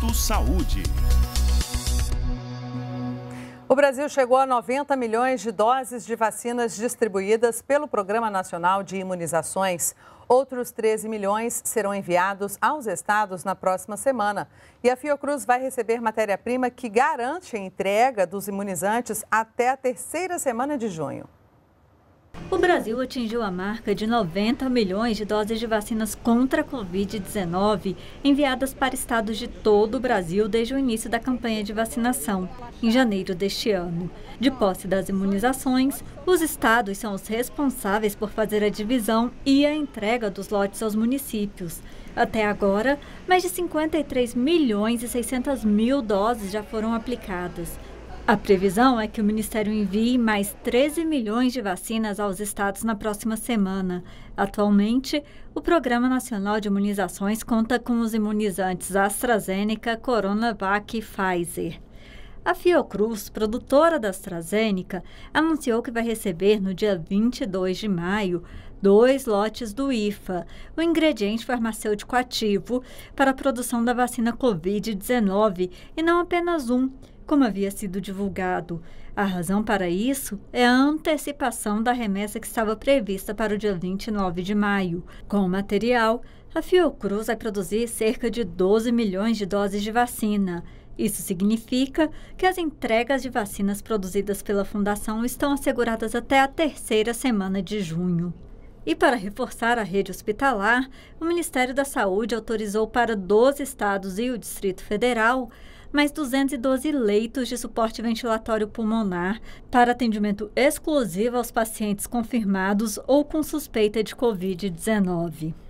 Minuto Saúde. O Brasil chegou a 90 milhões de doses de vacinas distribuídas pelo Programa Nacional de Imunizações. Outros 13 milhões serão enviados aos estados na próxima semana. E a Fiocruz vai receber matéria-prima que garante a entrega dos imunizantes até a terceira semana de junho. O Brasil atingiu a marca de 90 milhões de doses de vacinas contra a Covid-19 enviadas para estados de todo o Brasil desde o início da campanha de vacinação, em janeiro deste ano. De posse das imunizações, os estados são os responsáveis por fazer a divisão e a entrega dos lotes aos municípios. Até agora, mais de 53 milhões e 600 mil doses já foram aplicadas. A previsão é que o Ministério envie mais 13 milhões de vacinas aos estados na próxima semana. Atualmente, o Programa Nacional de Imunizações conta com os imunizantes AstraZeneca, Coronavac e Pfizer. A Fiocruz, produtora da AstraZeneca, anunciou que vai receber no dia 22 de maio dois lotes do IFA, o ingrediente farmacêutico ativo, para a produção da vacina Covid-19, e não apenas um como havia sido divulgado. A razão para isso é a antecipação da remessa que estava prevista para o dia 29 de maio. Com o material, a Fiocruz vai produzir cerca de 12 milhões de doses de vacina. Isso significa que as entregas de vacinas produzidas pela Fundação estão asseguradas até a terceira semana de junho. E para reforçar a rede hospitalar, o Ministério da Saúde autorizou para 12 estados e o Distrito Federal mais 212 leitos de suporte ventilatório pulmonar para atendimento exclusivo aos pacientes confirmados ou com suspeita de Covid-19.